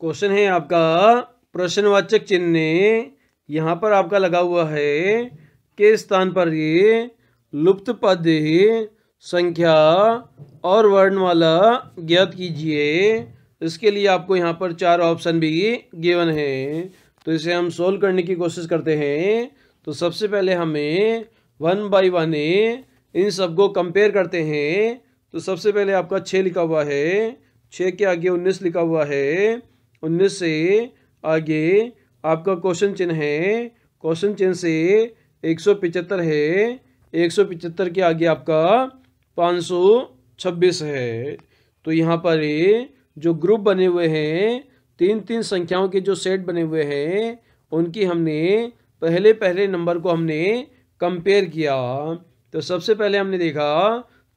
question है आपका प्रश्नवाचक चिन्ह यहाँ पर आपका लगा हुआ है के स्थान पर ये लुप्त पद संख्या और वर्णमाला ज्ञात कीजिए इसके लिए आपको यहाँ पर चार ऑप्शन भी गिवन है तो इसे हम सोल्व करने की कोशिश करते हैं तो सबसे पहले हमें वन बाई वन इन सबको कंपेयर करते हैं तो सबसे पहले आपका छः लिखा हुआ है छः के आगे उन्नीस लिखा हुआ है उनमें से आगे आपका क्वेश्चन चिन्ह है क्वेश्चन चिन्ह से एक सौ पिचहत्तर है एक सौ पिचहत्तर के आगे आपका पाँच सौ छब्बीस है तो यहाँ पर जो ग्रुप बने हुए हैं तीन तीन संख्याओं के जो सेट बने हुए हैं उनकी हमने पहले पहले नंबर को हमने कंपेयर किया तो सबसे पहले हमने देखा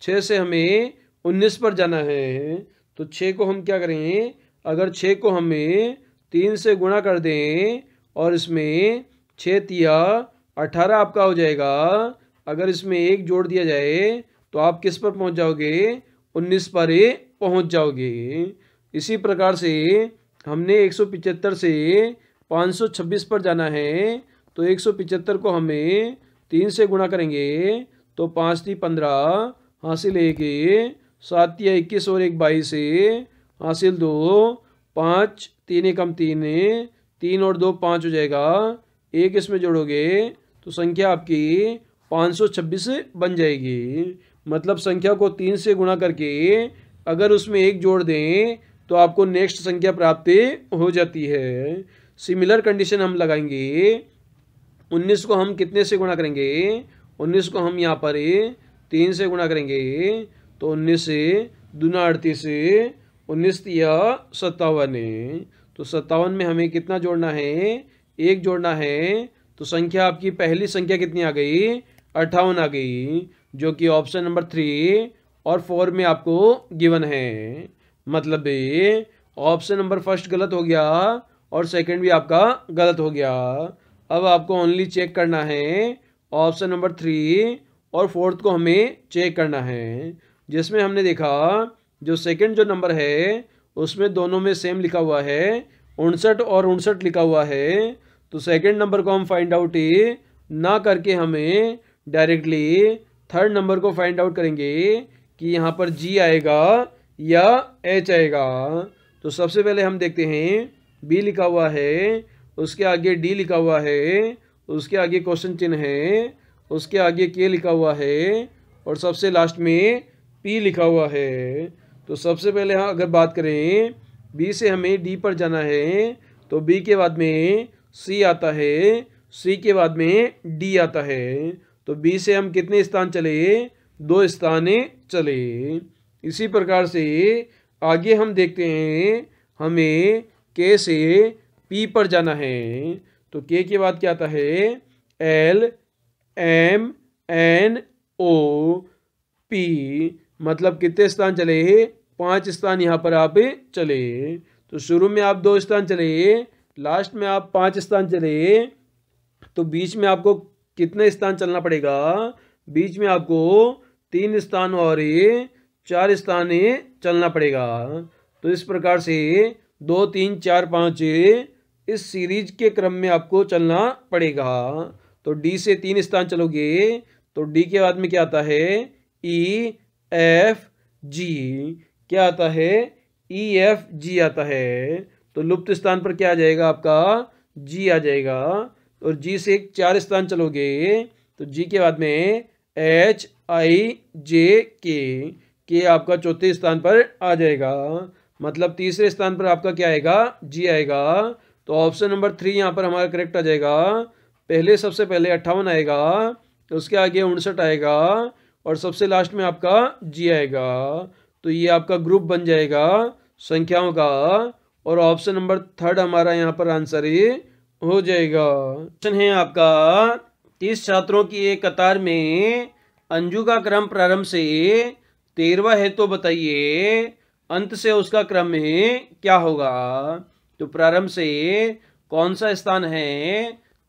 छः से हमें उन्नीस पर जाना है तो छः को हम क्या करें अगर छः को हमें तीन से गुणा कर दें और इसमें छः तिया अठारह आपका हो जाएगा अगर इसमें एक जोड़ दिया जाए तो आप किस पर पहुंच जाओगे उन्नीस पर पहुंच जाओगे इसी प्रकार से हमने एक सौ पिचहत्तर से पाँच सौ छब्बीस पर जाना है तो एक सौ पिचहत्तर को हमें तीन से गुणा करेंगे तो पाँच थी पंद्रह हासिल लेके सात या इक्कीस और एक बाईस हासिल दो पाँच तीन एकम तीन तीन और दो पाँच हो जाएगा एक इसमें जोड़ोगे तो संख्या आपकी पाँच सौ छब्बीस बन जाएगी मतलब संख्या को तीन से गुणा करके अगर उसमें एक जोड़ दें तो आपको नेक्स्ट संख्या प्राप्त हो जाती है सिमिलर कंडीशन हम लगाएंगे उन्नीस को हम कितने से गुणा करेंगे उन्नीस को हम यहाँ पर तीन से गुणा करेंगे तो उन्नीस से दूना अड़तीस उन्नीस या सत्तावन तो सत्तावन में हमें कितना जोड़ना है एक जोड़ना है तो संख्या आपकी पहली संख्या कितनी आ गई अट्ठावन आ गई जो कि ऑप्शन नंबर थ्री और फोर में आपको गिवन है मतलब ऑप्शन नंबर फर्स्ट गलत हो गया और सेकंड भी आपका गलत हो गया अब आपको ओनली चेक करना है ऑप्शन नंबर थ्री और फोर्थ को हमें चेक करना है जिसमें हमने देखा जो सेकंड जो नंबर है उसमें दोनों में सेम लिखा हुआ है उनसठ और उनसठ लिखा हुआ है तो सेकंड नंबर को हम फाइंड आउट ना करके हमें डायरेक्टली थर्ड नंबर को फाइंड आउट करेंगे कि यहाँ पर जी आएगा या एच आएगा तो सबसे पहले हम देखते हैं बी लिखा हुआ है उसके आगे डी लिखा हुआ है उसके आगे क्वेश्चन चिन्ह है उसके आगे के लिखा हुआ है और सबसे लास्ट में पी लिखा हुआ है तो सबसे पहले हाँ अगर बात करें बी से हमें डी पर जाना है तो बी के बाद में सी आता है सी के बाद में डी आता है तो बी से हम कितने स्थान चले दो स्थान चले इसी प्रकार से आगे हम देखते हैं हमें के से पी पर जाना है तो के के बाद क्या आता है L M N O P मतलब कितने स्थान चले पांच स्थान यहाँ पर आप चले तो शुरू में आप दो स्थान चले लास्ट में आप पांच स्थान चले तो बीच में आपको कितने स्थान चलना पड़ेगा बीच में आपको तीन स्थान और चार स्थान चलना पड़ेगा तो इस प्रकार से दो तीन चार पाँच इस सीरीज के क्रम में आपको चलना पड़ेगा तो डी से तीन स्थान चलोगे तो डी के बाद में क्या आता है ई एफ जी क्या आता है ई एफ जी आता है तो लुप्त स्थान पर क्या आ जाएगा आपका जी आ जाएगा और जी से चार स्थान चलोगे तो जी के बाद में एच आई जे के के आपका चौथे स्थान पर आ जाएगा मतलब तीसरे स्थान पर आपका क्या आएगा जी आएगा तो ऑप्शन नंबर थ्री यहाँ पर हमारा करेक्ट आ जाएगा पहले सबसे पहले अट्ठावन आएगा तो उसके आगे उनसठ आएगा और सबसे लास्ट में आपका जी आएगा तो ये आपका ग्रुप बन जाएगा संख्याओं का और ऑप्शन नंबर थर्ड हमारा यहाँ पर आंसर ही हो जाएगा क्वेश्चन है आपका तीस छात्रों की एक कतार में अंजू का क्रम प्रारंभ से तेरवा है तो बताइए अंत से उसका क्रम है क्या होगा तो प्रारंभ से कौन सा स्थान है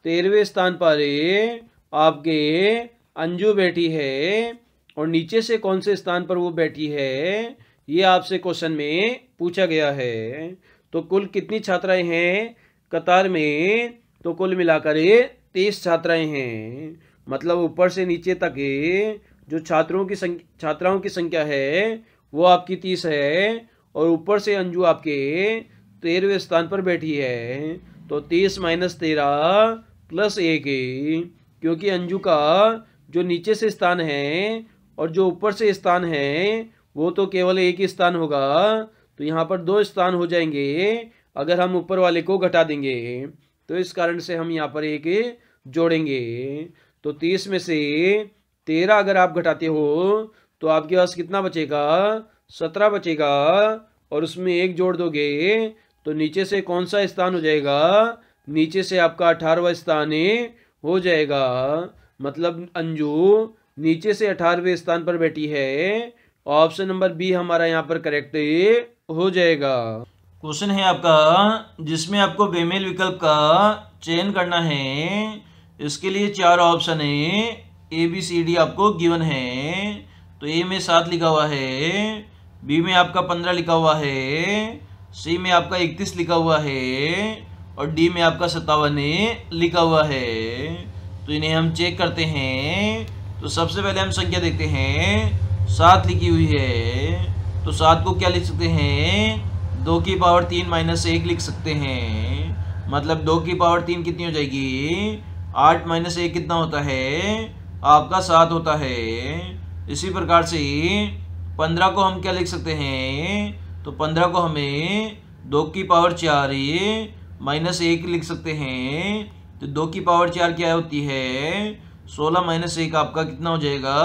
तेरहवें स्थान पर आपके अंजू बैठी है और नीचे से कौन से स्थान पर वो बैठी है ये आपसे क्वेश्चन में पूछा गया है तो कुल कितनी छात्राएं हैं कतार में तो कुल मिलाकर ये तेईस छात्राएं हैं मतलब ऊपर से नीचे तक जो छात्रों की संख्या छात्राओं की संख्या है वो आपकी तीस है और ऊपर से अंजू आपके तेरहवें स्थान पर बैठी है तो तीस माइनस तेरह प्लस एक क्योंकि अंजू का जो नीचे से स्थान है और जो ऊपर से स्थान है वो तो केवल एक ही स्थान होगा तो यहाँ पर दो स्थान हो जाएंगे अगर हम ऊपर वाले को घटा देंगे तो इस कारण से हम यहाँ पर एक जोड़ेंगे तो तीस में से तेरह अगर आप घटाते हो तो आपके पास कितना बचेगा सत्रह बचेगा और उसमें एक जोड़ दोगे तो नीचे से कौन सा स्थान हो जाएगा नीचे से आपका अठारहवा स्थान हो जाएगा मतलब अंजू नीचे से अठारहवें स्थान पर बैठी है ऑप्शन नंबर बी हमारा यहाँ पर करेक्ट हो जाएगा क्वेश्चन है आपका जिसमें आपको बेमेल विकल्प का चयन करना है इसके लिए चार ऑप्शन है ए बी सी डी आपको गिवन है तो ए में सात लिखा हुआ है बी में आपका पंद्रह लिखा हुआ है सी में आपका इकतीस लिखा हुआ है और डी में आपका सत्तावन लिखा हुआ है तो इन्हें हम चेक करते हैं तो सबसे पहले हम संख्या देखते हैं सात लिखी हुई है तो सात को क्या लिख सकते हैं दो की पावर तीन माइनस एक लिख सकते हैं मतलब दो की पावर तीन कितनी हो जाएगी आठ माइनस एक कितना होता है आपका सात होता है इसी प्रकार से पंद्रह को हम क्या लिख सकते हैं तो पंद्रह को हमें दो की पावर चार माइनस एक लिख सकते हैं तो दो की पावर चार क्या होती है सोलह माइनस एक आपका कितना हो जाएगा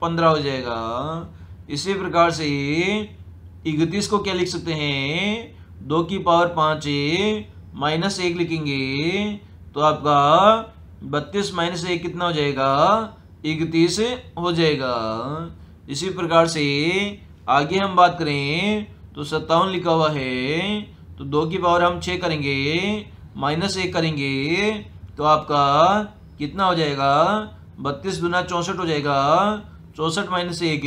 पंद्रह हो जाएगा इसी प्रकार से इकतीस को क्या लिख सकते हैं दो की पावर पाँच माइनस एक लिखेंगे तो आपका बत्तीस माइनस एक कितना हो जाएगा इकतीस हो जाएगा इसी प्रकार से आगे हम बात करें तो सत्तावन लिखा हुआ है तो दो की पावर हम छः करेंगे माइनस एक करेंगे तो आपका कितना हो जाएगा बत्तीस गुना चौंसठ हो जाएगा चौंसठ माइनस एक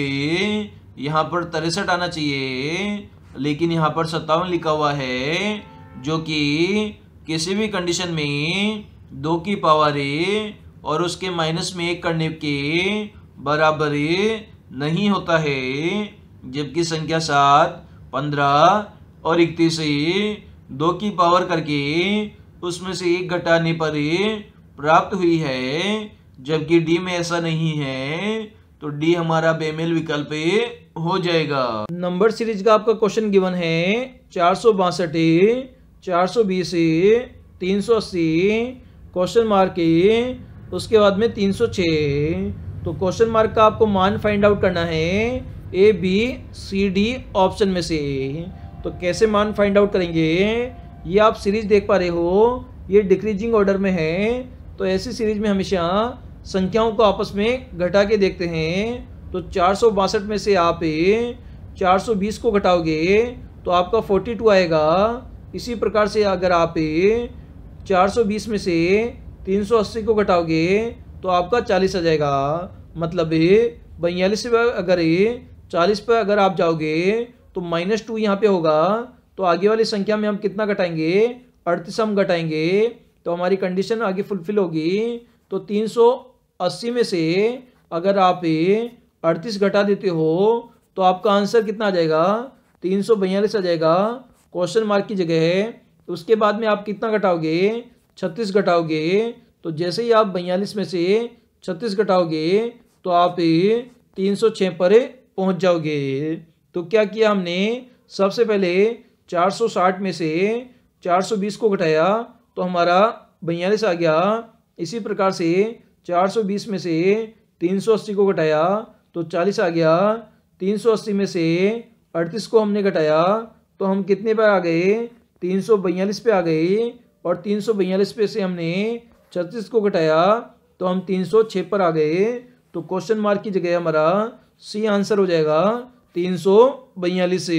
यहाँ पर तिरसठ आना चाहिए लेकिन यहाँ पर सत्तावन लिखा हुआ है जो कि किसी भी कंडीशन में दो की पावर और उसके माइनस में एक करने के बराबर नहीं होता है जबकि संख्या सात पंद्रह और इकतीस दो की पावर करके उसमें से एक घटाने पर प्राप्त हुई है जबकि डी में ऐसा नहीं है तो डी हमारा बेमेल विकल्प हो जाएगा नंबर सीरीज का आपका क्वेश्चन गिवन है चार सौ बासठ चार सौ बीस तीन सौ अस्सी क्वेश्चन मार्क उसके बाद में तीन सौ छः तो क्वेश्चन मार्क का आपको मान फाइंड आउट करना है A B C D option में से तो कैसे मान फाइंड आउट करेंगे ये आप सीरीज देख पा रहे हो ये डिक्रीजिंग ऑर्डर में है तो ऐसी सीरीज में हमेशा संख्याओं को आपस में घटा के देखते हैं तो चार में से आप 420 को घटाओगे तो आपका 42 आएगा इसी प्रकार से अगर आप 420 में से 380 को घटाओगे तो आपका 40 आ जाएगा मतलब बयालीस पर अगर 40 पर अगर आप जाओगे तो माइनस टू यहाँ पे होगा तो आगे वाली संख्या में हम कितना घटाएंगे अड़तीस हम घटाएंगे तो हमारी कंडीशन आगे फुलफिल होगी तो 380 में से अगर आप अड़तीस घटा देते हो तो आपका आंसर कितना आ जाएगा तीन सौ बयालीस आ जाएगा क्वेश्चन मार्क की जगह है उसके बाद में आप कितना घटाओगे छत्तीस घटाओगे तो जैसे ही आप बयालीस में से छत्तीस घटाओगे तो आप तीन सौ छः पर पहुंच जाओगे तो क्या किया हमने सबसे पहले चार सौ साठ में से चार सौ बीस को घटाया तो हमारा बयालीस आ गया इसी प्रकार से 420 में से 380 को घटाया तो 40 आ गया 380 में से 38 को हमने घटाया तो हम कितने पर आ गए तीन पे आ गए और तीन पे से हमने छत्तीस को घटाया तो हम 306 पर आ गए तो क्वेश्चन मार्क की जगह हमारा सी आंसर हो जाएगा तीन सौ बयालीस